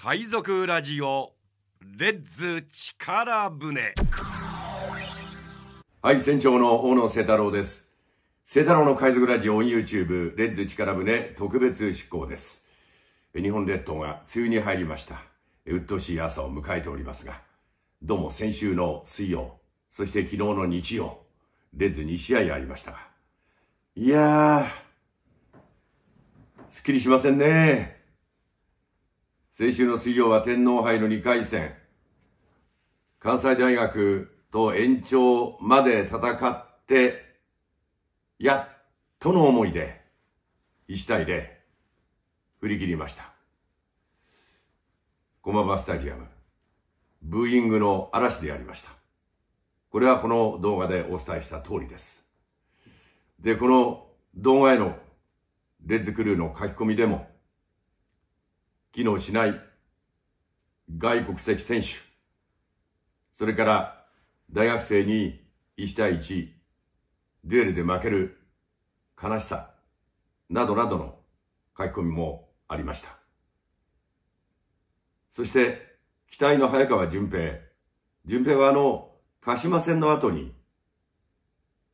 海賊ラジオレッズ力船はい船長の大野瀬太郎です瀬太郎の海賊ラジオ YouTube レッズ力船特別執行です日本列島が梅雨に入りました鬱陶しい朝を迎えておりますがどうも先週の水曜そして昨日の日曜レッズ2試合ありましたいやーすっきりしませんね先週の水曜は天皇杯の2回戦、関西大学と延長まで戦って、やっとの思いで、1対0、振り切りました。駒場スタジアム、ブーイングの嵐でやりました。これはこの動画でお伝えした通りです。で、この動画へのレッズクルーの書き込みでも、機能しない外国籍選手、それから大学生に1対1、デュエルで負ける悲しさ、などなどの書き込みもありました。そして、期待の早川淳平。淳平はあの、鹿島戦の後に、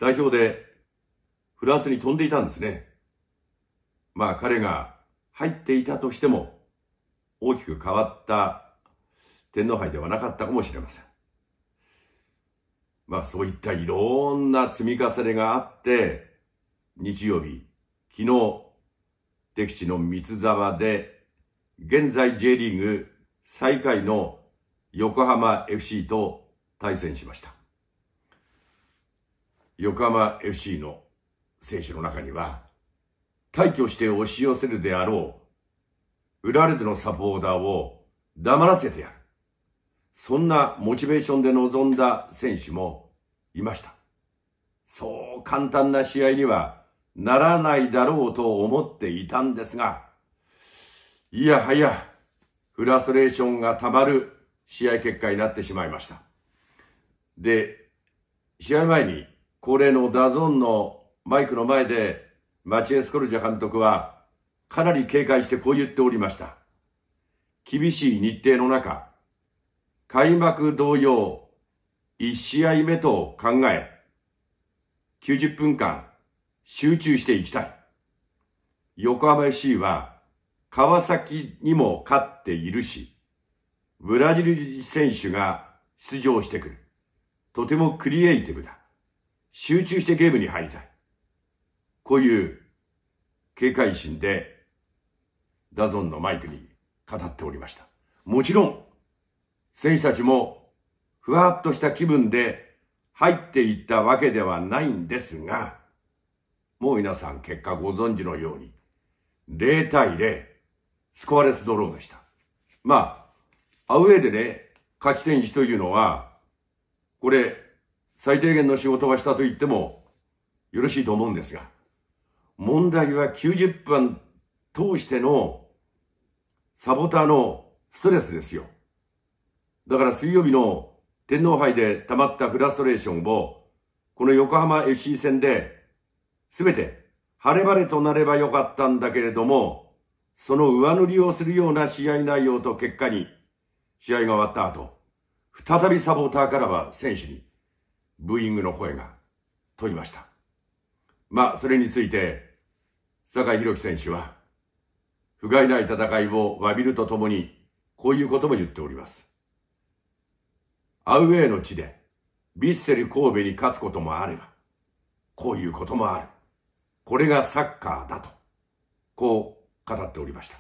代表でフランスに飛んでいたんですね。まあ彼が入っていたとしても、大きく変わった天皇杯ではなかったかもしれません。まあそういったいろんな積み重ねがあって、日曜日、昨日、敵地の三沢で、現在 J リーグ最下位の横浜 FC と対戦しました。横浜 FC の選手の中には、退去して押し寄せるであろうウラルッズのサポーターを黙らせてやる。そんなモチベーションで臨んだ選手もいました。そう簡単な試合にはならないだろうと思っていたんですが、いやはや、フラストレーションが溜まる試合結果になってしまいました。で、試合前に恒例のダゾンのマイクの前で、マチエスコルジャ監督は、かなり警戒してこう言っておりました。厳しい日程の中、開幕同様、1試合目と考え、90分間集中していきたい。横浜 FC は川崎にも勝っているし、ブラジル選手が出場してくる。とてもクリエイティブだ。集中してゲームに入りたい。こういう警戒心でダゾンのマイクに語っておりました。もちろん、選手たちもふわっとした気分で入っていったわけではないんですが、もう皆さん結果ご存知のように、0対0、スコアレスドローでした。まあ、アウェーでね、勝ち点1というのは、これ、最低限の仕事はしたと言っても、よろしいと思うんですが、問題は90分通してのサポーターのストレスですよ。だから水曜日の天皇杯で溜まったフラストレーションを、この横浜 FC 戦で、すべて晴れ晴れとなればよかったんだけれども、その上塗りをするような試合内容と結果に、試合が終わった後、再びサポーターからは選手に、ブーイングの声が飛びました。まあ、それについて、坂井宏樹選手は、不甲斐ない戦いを詫びるとともに、こういうことも言っております。アウェイの地で、ヴィッセル神戸に勝つこともあれば、こういうこともある。これがサッカーだと、こう語っておりました。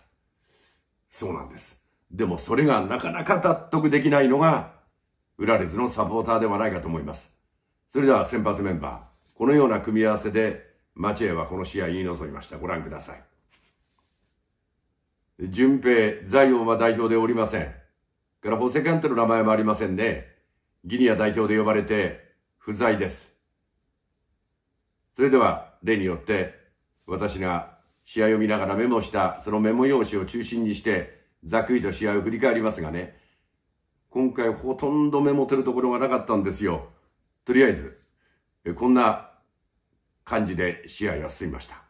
そうなんです。でもそれがなかなか納得できないのが、ウラレズのサポーターではないかと思います。それでは先発メンバー、このような組み合わせで、マチイはこの試合に臨みました。ご覧ください。順平、財イオンは代表でおりません。からホセカンテの名前もありませんね。ギニア代表で呼ばれて不在です。それでは例によって私が試合を見ながらメモしたそのメモ用紙を中心にしてざっくりと試合を振り返りますがね、今回ほとんどメモてるところがなかったんですよ。とりあえず、こんな感じで試合は進みました。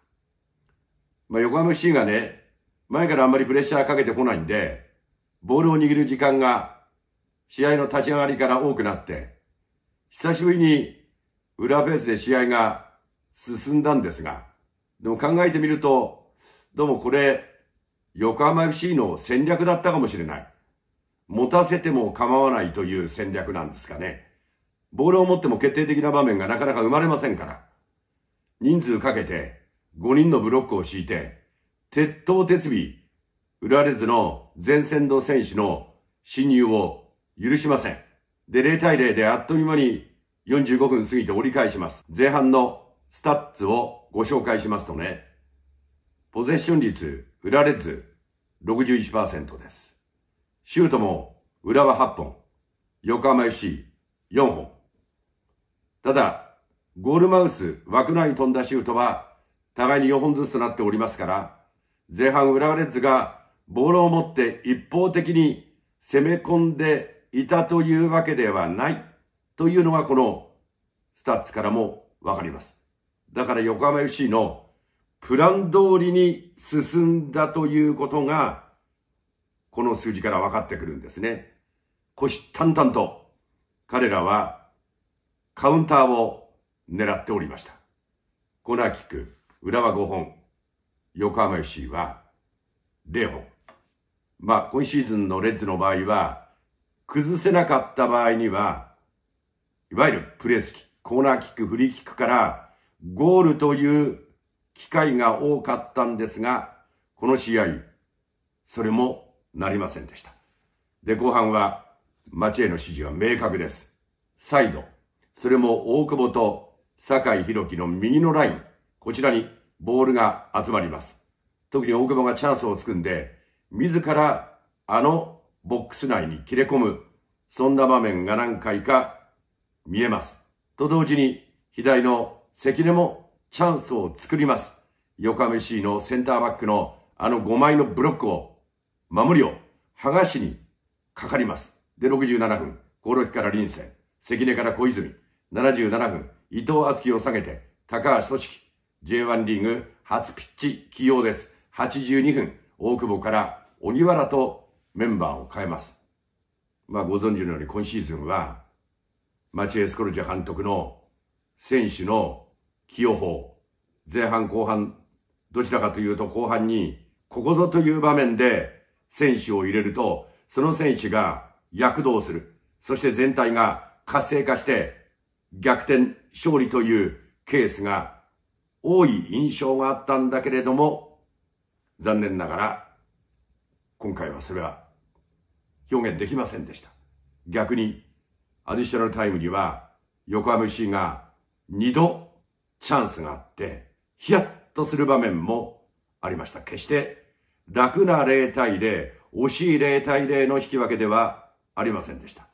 まあ、横浜 c がね、前からあんまりプレッシャーかけてこないんで、ボールを握る時間が試合の立ち上がりから多くなって、久しぶりに裏ペースで試合が進んだんですが、でも考えてみると、どうもこれ、横浜 FC の戦略だったかもしれない。持たせても構わないという戦略なんですかね。ボールを持っても決定的な場面がなかなか生まれませんから。人数かけて5人のブロックを敷いて鉄塔鉄尾、売られずの前線の選手の侵入を許しません。で、0対0であっという間に45分過ぎて折り返します。前半のスタッツをご紹介しますとね、ポゼッション率、売られず61%です。シュートも浦和8本、横浜 FC4 本。ただ、ゴールマウス枠内に飛んだシュートは互いに4本ずつとなっておりますから、前半浦和レッズがボールを持って一方的に攻め込んでいたというわけではないというのがこのスタッツからもわかります。だから横浜 FC のプラン通りに進んだということがこの数字から分かってくるんですね。腰淡々と彼らはカウンターを狙っておりました。コーナーキック、浦和5本、横浜 FC はレ本。まあ、今シーズンのレッズの場合は、崩せなかった場合には、いわゆるプレスキック、コーナーキック、フリーキックから、ゴールという機会が多かったんですが、この試合、それもなりませんでした。で、後半は、町への指示は明確です。サイド、それも大久保と酒井宏樹の右のライン、こちらにボールが集まります。特に大久保がチャンスをつくんで、自らあのボックス内に切れ込む、そんな場面が何回か見えます。と同時に、左の関根もチャンスを作ります。横浜 C のセンターバックのあの5枚のブロックを、守りを剥がしにかかります。で、67分、興梠から臨戦、関根から小泉、77分、伊藤敦樹を下げて、高橋組織、J1 リーグ初ピッチ起用です。82分、大久保から荻原とメンバーを変えます。まあご存知のように今シーズンは、マチエスコルジャ監督の選手の起用法、前半後半、どちらかというと後半に、ここぞという場面で選手を入れると、その選手が躍動する。そして全体が活性化して逆転勝利というケースが多い印象があったんだけれども、残念ながら、今回はそれは表現できませんでした。逆に、アディショナルタイムには、横浜市が2度チャンスがあって、ヒヤッとする場面もありました。決して、楽な0対0、惜しい0対0の引き分けではありませんでした。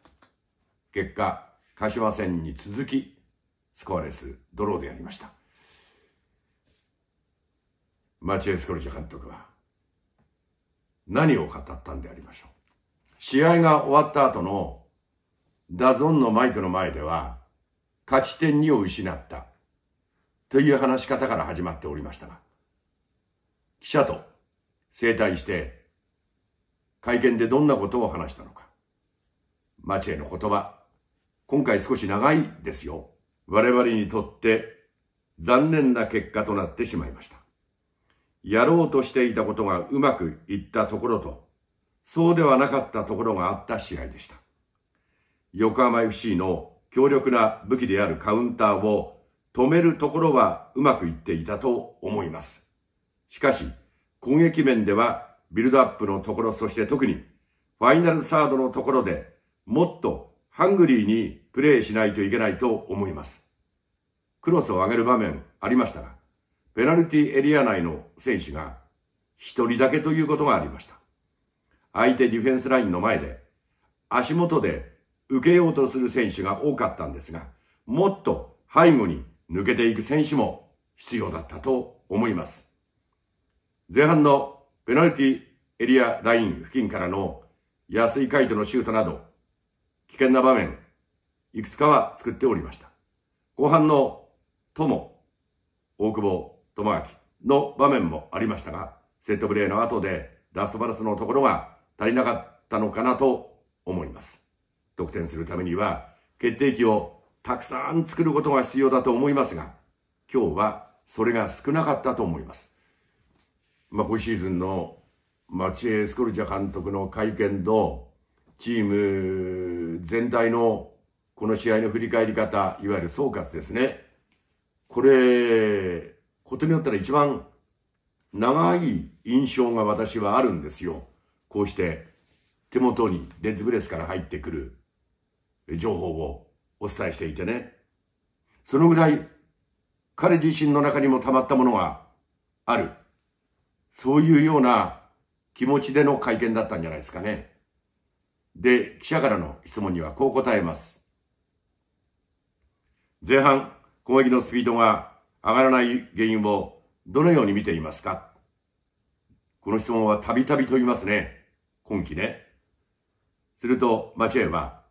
結果、鹿島戦に続き、スコアレス、ドローでやりました。マチエスコルジ監督は何を語ったんでありましょう。試合が終わった後のダゾンのマイクの前では勝ち点2を失ったという話し方から始まっておりましたが、記者と整体して会見でどんなことを話したのか。マチエの言葉、今回少し長いですよ。我々にとって残念な結果となってしまいました。やろうとしていたことがうまくいったところと、そうではなかったところがあった試合でした。横浜 FC の強力な武器であるカウンターを止めるところはうまくいっていたと思います。しかし、攻撃面ではビルドアップのところ、そして特にファイナルサードのところでもっとハングリーにプレーしないといけないと思います。クロスを上げる場面ありましたが、ペナルティエリア内の選手が一人だけということがありました。相手ディフェンスラインの前で足元で受けようとする選手が多かったんですが、もっと背後に抜けていく選手も必要だったと思います。前半のペナルティエリアライン付近からの安井海斗のシュートなど、危険な場面、いくつかは作っておりました。後半の友、大久保、智明の場面もありましたが、セットプレーの後でラストバラスのところが足りなかったのかなと思います。得点するためには決定機をたくさん作ることが必要だと思いますが、今日はそれが少なかったと思います。まあ、今シーズンの町江スコルジャ監督の会見のチーム全体のこの試合の振り返り方、いわゆる総括ですね。これ、ことによったら一番長い印象が私はあるんですよ。こうして手元にレッズブレスから入ってくる情報をお伝えしていてね。そのぐらい彼自身の中にも溜まったものがある。そういうような気持ちでの会見だったんじゃないですかね。で、記者からの質問にはこう答えます。前半、攻撃のスピードが上がらない原因をどのように見ていますかこの質問はたびたびと言いますね。今期ね。すると、町へは、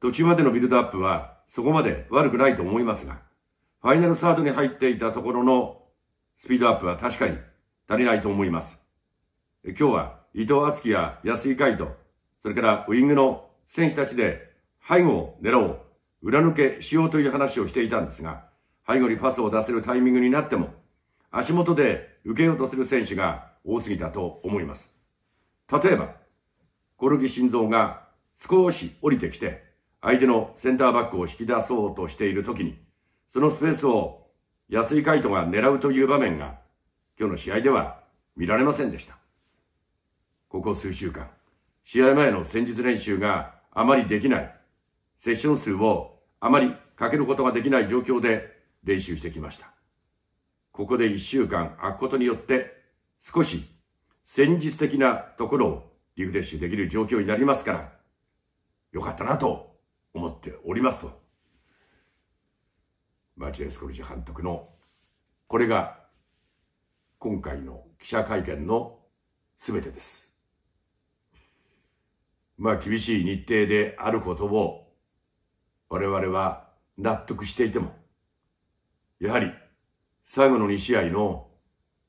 途中までのビルドアップはそこまで悪くないと思いますが、ファイナルサードに入っていたところのスピードアップは確かに足りないと思います。今日は伊藤敦樹や安井海斗、それからウイングの選手たちで背後を狙おう、裏抜けしようという話をしていたんですが、背後にパスを出せるタイミングになっても、足元で受けようとする選手が多すぎたと思います。例えば、コルギ心臓が少し降りてきて、相手のセンターバックを引き出そうとしている時に、そのスペースを安井海斗が狙うという場面が、今日の試合では見られませんでした。ここ数週間、試合前の戦術練習があまりできない、セッション数をあまりかけることができない状況で練習してきました。ここで一週間空くことによって、少し戦術的なところをリフレッシュできる状況になりますから、よかったなと思っておりますと。マチエスコルジ監督の、これが今回の記者会見の全てです。まあ厳しい日程であることを我々は納得していてもやはり最後の2試合の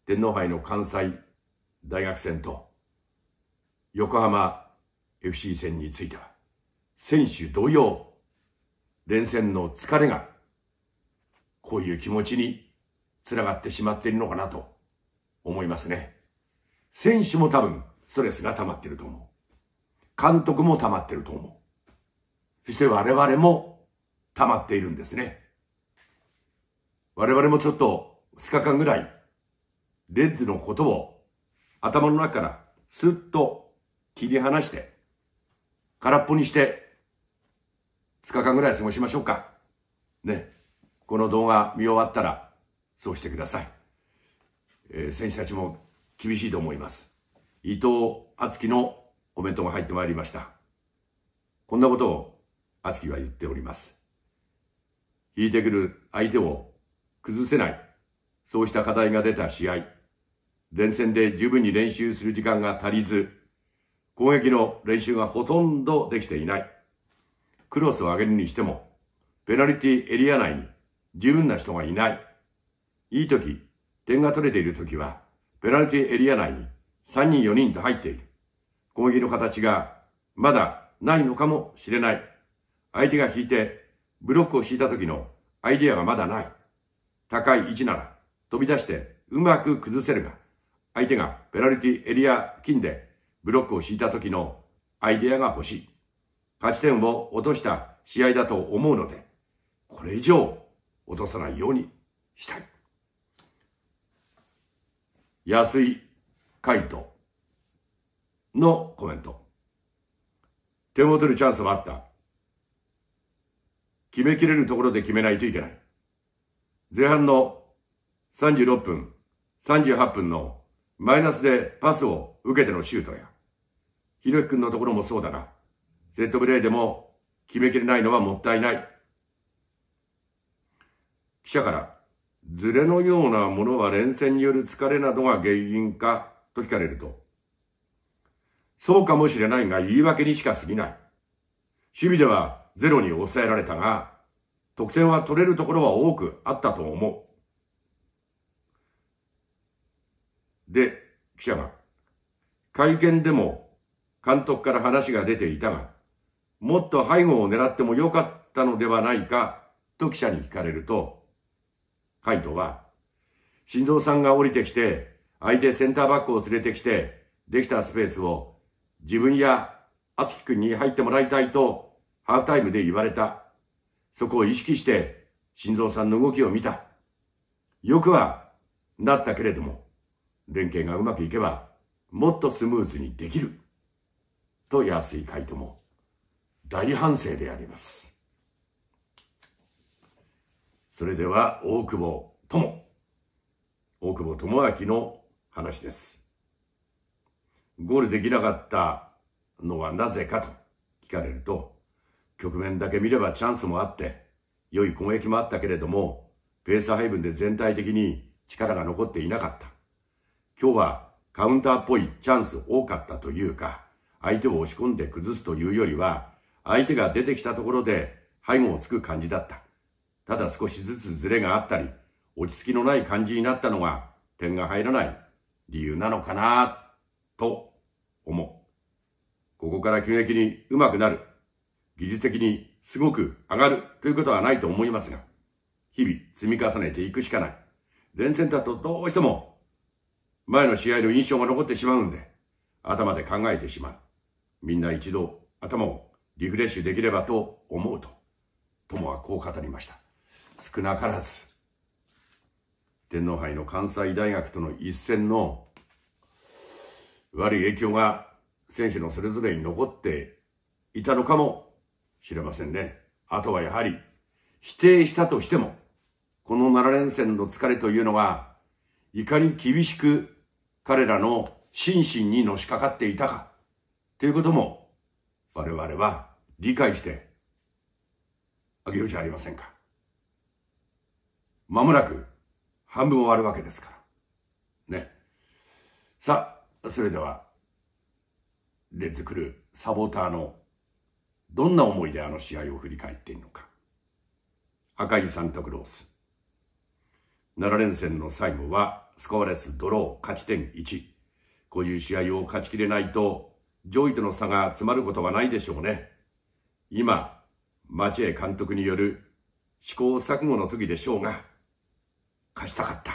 天皇杯の関西大学戦と横浜 FC 戦については選手同様連戦の疲れがこういう気持ちにつながってしまっているのかなと思いますね。選手も多分ストレスが溜まってると思う。監督も溜まってると思う。そして我々も溜まっているんですね。我々もちょっと2日間ぐらい、レッズのことを頭の中からスッと切り離して、空っぽにして、2日間ぐらい過ごしましょうか。ね。この動画見終わったら、そうしてください。えー、選手たちも厳しいと思います。伊藤敦樹のコメントが入ってまいりました。こんなことを敦樹は言っております。引いてくる相手を崩せない、そうした課題が出た試合。連戦で十分に練習する時間が足りず、攻撃の練習がほとんどできていない。クロスを上げるにしても、ペナルティエリア内に十分な人がいない。いい時、点が取れている時は、ペナルティエリア内に3人4人と入っている。攻撃の形がまだないのかもしれない。相手が引いて、ブロックを敷いた時のアイデアがまだない。高い位置なら飛び出してうまく崩せるが、相手がペナルティエリア付近でブロックを敷いた時のアイデアが欲しい。勝ち点を落とした試合だと思うので、これ以上落とさないようにしたい。安井海斗のコメント。点を取るチャンスはあった。決めきれるところで決めないといけない。前半の36分、38分のマイナスでパスを受けてのシュートや、ひろきくんのところもそうだが、セットプレーでも決めきれないのはもったいない。記者から、ズレのようなものは連戦による疲れなどが原因かと聞かれると、そうかもしれないが言い訳にしか過ぎない。守備ではゼロに抑えられたが、得点は取れるところは多くあったと思う。で、記者が、会見でも監督から話が出ていたが、もっと背後を狙ってもよかったのではないかと記者に聞かれると、カイトは、心臓さんが降りてきて、相手センターバックを連れてきて、できたスペースを自分や敦樹くんに入ってもらいたいと、ハーフタイムで言われたそこを意識して、心臓さんの動きを見た。よくは、なったけれども、連携がうまくいけば、もっとスムーズにできる。と安井海も大反省であります。それでは、大久保友。大久保智明の話です。ゴールできなかったのはなぜかと聞かれると、局面だけ見ればチャンスもあって、良い攻撃もあったけれども、ペース配分で全体的に力が残っていなかった。今日はカウンターっぽいチャンス多かったというか、相手を押し込んで崩すというよりは、相手が出てきたところで背後をつく感じだった。ただ少しずつズレがあったり、落ち着きのない感じになったのが点が入らない理由なのかなと思う。ここから急激にうまくなる技術的にすごく上がるということはないと思いますが、日々積み重ねていくしかない。連戦だとどうしても前の試合の印象が残ってしまうんで、頭で考えてしまう。みんな一度頭をリフレッシュできればと思うと、友はこう語りました。少なからず、天皇杯の関西大学との一戦の悪い影響が選手のそれぞれに残っていたのかも知れませんね。あとはやはり、否定したとしても、この7連戦の疲れというのが、いかに厳しく彼らの心身にのしかかっていたか、ということも、我々は理解してあげようじゃありませんか。まもなく半分終わるわけですから。ね。さあ、それでは、レッズクルーサポーターのどんな思いであの試合を振り返っているのか。赤木サンタクロース。7連戦の最後は、スコアレスドロー、勝ち点1。こういう試合を勝ちきれないと、上位との差が詰まることはないでしょうね。今、町江監督による試行錯誤の時でしょうが、勝ちたかった。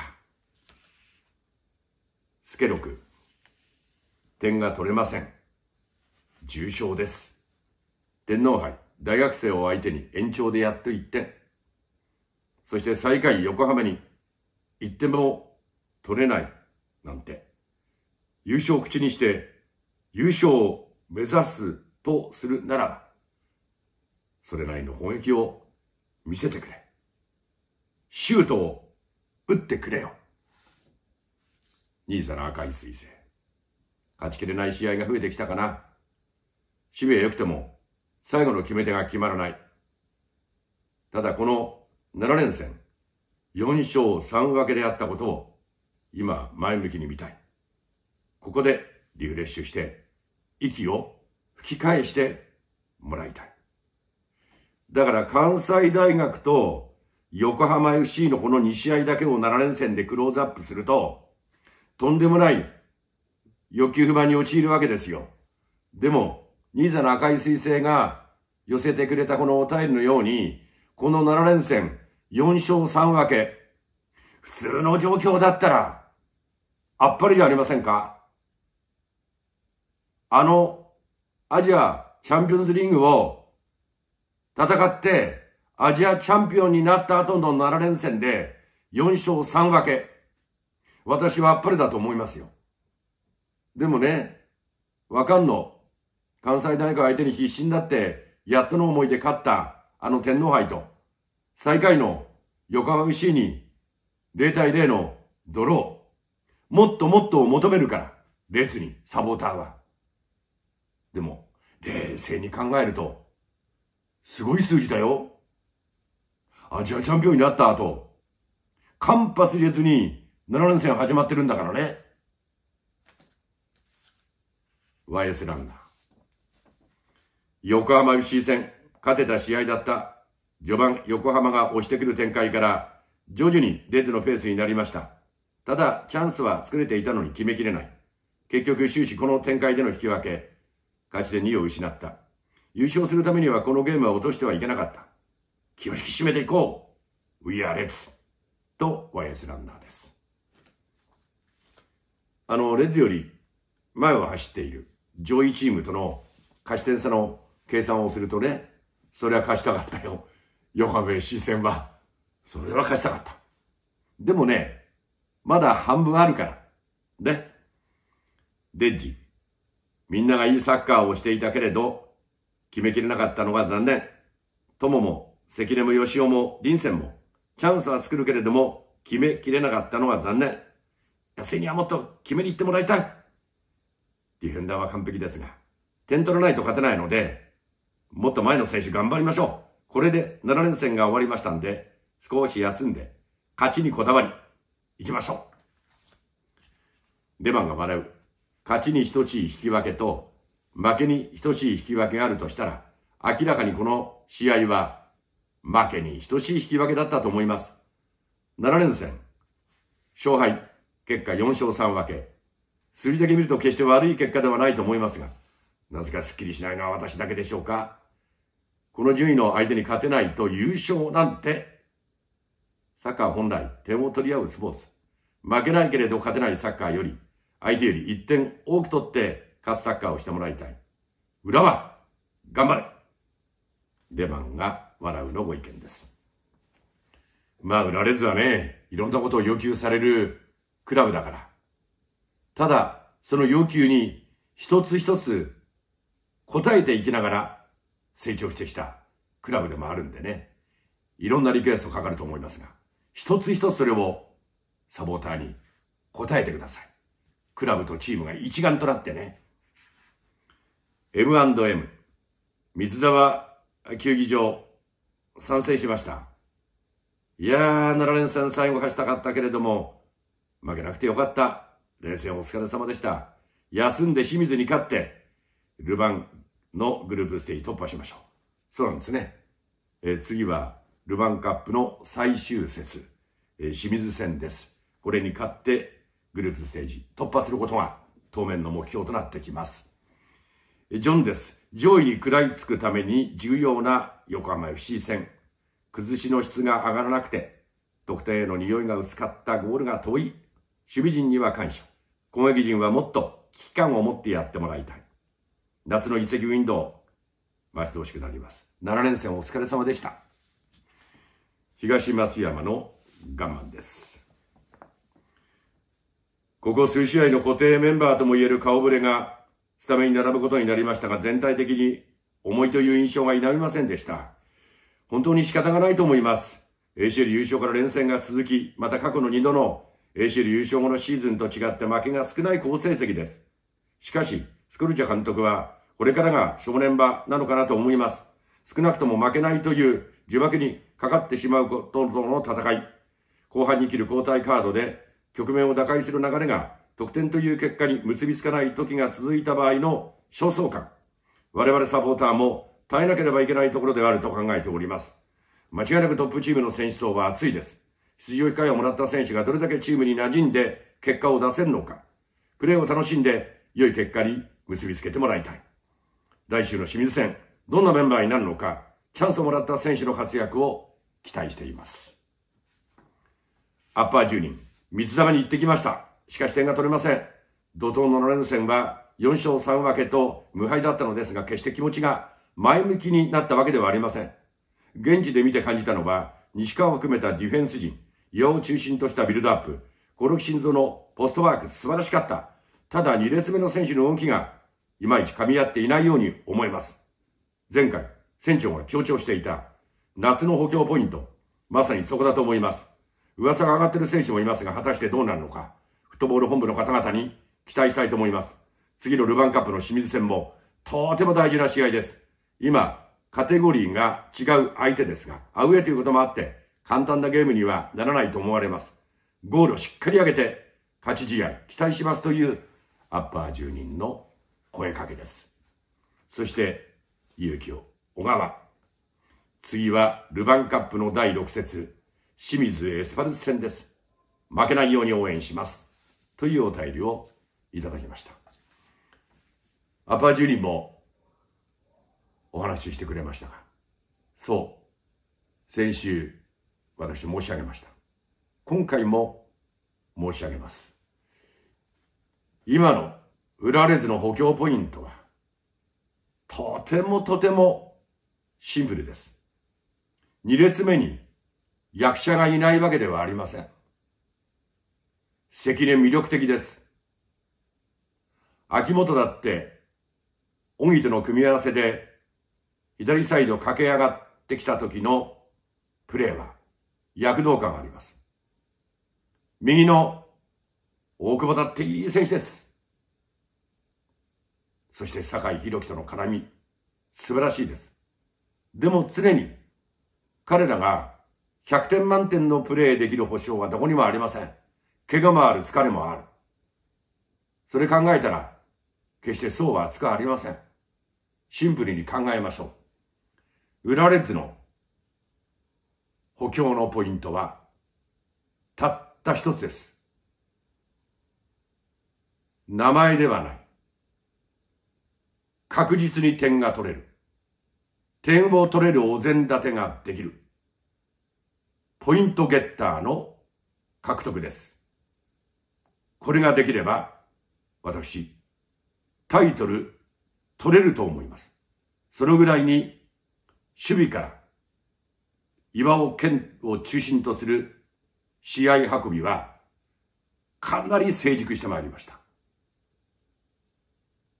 スケロク、点が取れません。重傷です。天皇杯、大学生を相手に延長でやっとって、そして最下位横浜にっ点も取れないなんて。優勝を口にして優勝を目指すとするならば、それなりの本撃を見せてくれ。シュートを打ってくれよ。兄さんの赤い彗星。勝ちきれない試合が増えてきたかな。守備は良くても最後の決め手が決まらない。ただこの7連戦、4勝3分けであったことを今前向きに見たい。ここでリフレッシュして、息を吹き返してもらいたい。だから関西大学と横浜 FC のこの2試合だけを7連戦でクローズアップすると、とんでもない欲求不満に陥るわけですよ。でも、ニーザの赤い彗星が寄せてくれたこのお便りのように、この7連戦、4勝3分け。普通の状況だったら、あっぱれじゃありませんかあの、アジアチャンピオンズリーグを戦って、アジアチャンピオンになった後の7連戦で、4勝3分け。私はあっぱれだと思いますよ。でもね、わかんの。関西大会相手に必死になって、やっとの思いで勝った、あの天皇杯と、最下位の横浜 FC に、0対0のドロー。もっともっとを求めるから、列に、サポーターは。でも、冷静に考えると、すごい数字だよ。アジアチャンピオンになった後、間髪入れずに7連戦始まってるんだからね。YS ランナー。横浜 FC 戦、勝てた試合だった。序盤、横浜が押してくる展開から、徐々にレッズのペースになりました。ただ、チャンスは作れていたのに決めきれない。結局、終始この展開での引き分け、勝ち点2を失った。優勝するためにはこのゲームは落としてはいけなかった。気を引き締めていこう !We are l e ワ s と YS ランナーです。あの、レッズより前を走っている上位チームとの勝ち点差の計算をするとね、それは貸したかったよ。ヨェ部新戦は。それは貸したかった。でもね、まだ半分あるから。ね。デッジ。みんながいいサッカーをしていたけれど、決めきれなかったのが残念。友も、関根も吉尾も、林仙も、チャンスは作るけれども、決めきれなかったのは残念。安井にはもっと決めに行ってもらいたい。ディフェンダーは完璧ですが、点取らないと勝てないので、もっと前の選手頑張りましょう。これで7連戦が終わりましたんで、少し休んで、勝ちにこだわり、行きましょう。出番が笑う。勝ちに等しい引き分けと、負けに等しい引き分けがあるとしたら、明らかにこの試合は、負けに等しい引き分けだったと思います。7連戦、勝敗、結果4勝3分け。数字だけ見ると決して悪い結果ではないと思いますが、なぜかスッキリしないのは私だけでしょうかこの順位の相手に勝てないと優勝なんて、サッカー本来点を取り合うスポーツ。負けないけれど勝てないサッカーより、相手より1点多く取って勝つサッカーをしてもらいたい。裏は、頑張れレバンが笑うのご意見です。まあ、売らレずズはね、いろんなことを要求されるクラブだから。ただ、その要求に一つ一つ答えていきながら成長してきたクラブでもあるんでね、いろんなリクエストかかると思いますが、一つ一つそれをサポーターに答えてください。クラブとチームが一丸となってね、M&M、水沢球技場、賛成しました。いやー、7連戦最後勝ちたかったけれども、負けなくてよかった。連戦お疲れ様でした。休んで清水に勝って、ルヴァンのグループステージ突破しましょう。そうなんですね。えー、次は、ルヴァンカップの最終節、えー、清水戦です。これに勝って、グループステージ突破することが当面の目標となってきます。ジョンです。上位に食らいつくために重要な横浜 FC 戦。崩しの質が上がらなくて、得点への匂いが薄かったゴールが遠い。守備陣には感謝。攻撃陣はもっと危機感を持ってやってもらいたい。夏の移籍ウィンドウ、待ち遠しくなります。7連戦お疲れ様でした。東松山の我慢です。ここ数試合の固定メンバーともいえる顔ぶれがスタメンに並ぶことになりましたが、全体的に重いという印象が否めませんでした。本当に仕方がないと思います。ACL 優勝から連戦が続き、また過去の2度の ACL 優勝後のシーズンと違って負けが少ない好成績です。しかし、スクルチャ監督はこれからが正念場なのかなと思います。少なくとも負けないという呪縛にかかってしまうこととの戦い。後半に切る交代カードで局面を打開する流れが得点という結果に結びつかない時が続いた場合の焦燥感。我々サポーターも耐えなければいけないところであると考えております。間違いなくトップチームの選手層は厚いです。出場機会をもらった選手がどれだけチームに馴染んで結果を出せるのか。プレーを楽しんで良い結果に結びつけてもらいたい。来週の清水戦、どんなメンバーになるのか、チャンスをもらった選手の活躍を期待しています。アッパー10人、三つ玉に行ってきました。しかし点が取れません。怒涛の7連戦は4勝3分けと無敗だったのですが、決して気持ちが前向きになったわけではありません。現地で見て感じたのは、西川を含めたディフェンス陣、矢を中心としたビルドアップ、ゴルフ心臓のポストワーク素晴らしかった。ただ2列目の選手の動きがいまいち噛み合っていないように思えます。前回、船長が強調していた、夏の補強ポイント、まさにそこだと思います。噂が上がってる選手もいますが、果たしてどうなるのか、フットボール本部の方々に期待したいと思います。次のルヴァンカップの清水戦も、とても大事な試合です。今、カテゴリーが違う相手ですが、アウェーということもあって、簡単なゲームにはならないと思われます。ゴールをしっかり上げて、勝ち試合、期待しますという、アッパー10人の声かけです。そして、勇気を、小川。次はルヴァンカップの第6節、清水エスパルス戦です。負けないように応援します。というお便りをいただきました。アパジュリもお話ししてくれましたが、そう、先週私申し上げました。今回も申し上げます。今のらレズの補強ポイントは、とてもとてもシンプルです。二列目に役者がいないわけではありません。関根魅力的です。秋元だって、小木との組み合わせで、左サイド駆け上がってきた時のプレーは、躍動感があります。右の大久保だっていい選手です。そして酒井宏樹との絡み、素晴らしいです。でも常に彼らが100点満点のプレーできる保証はどこにもありません。怪我もある、疲れもある。それ考えたら、決してそうはつかありません。シンプルに考えましょう。裏レッズの補強のポイントは、たった一つです。名前ではない。確実に点が取れる。点を取れるお膳立てができる。ポイントゲッターの獲得です。これができれば、私、タイトル取れると思います。そのぐらいに、守備から、岩尾健を中心とする試合運びは、かなり成熟してまいりました。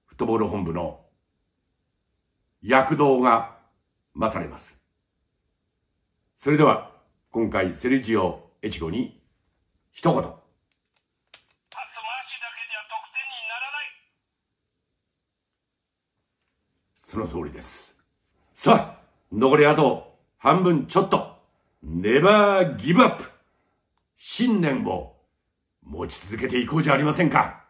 フットボール本部の躍動が待たれます。それでは、今回、セルジオ・エチゴに、一言。その通りです。さあ、残りあと半分ちょっと。ネバーギブアップ。信念を持ち続けていこうじゃありませんか。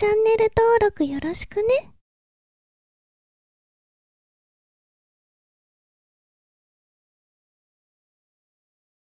チャンネル登録よろしくね。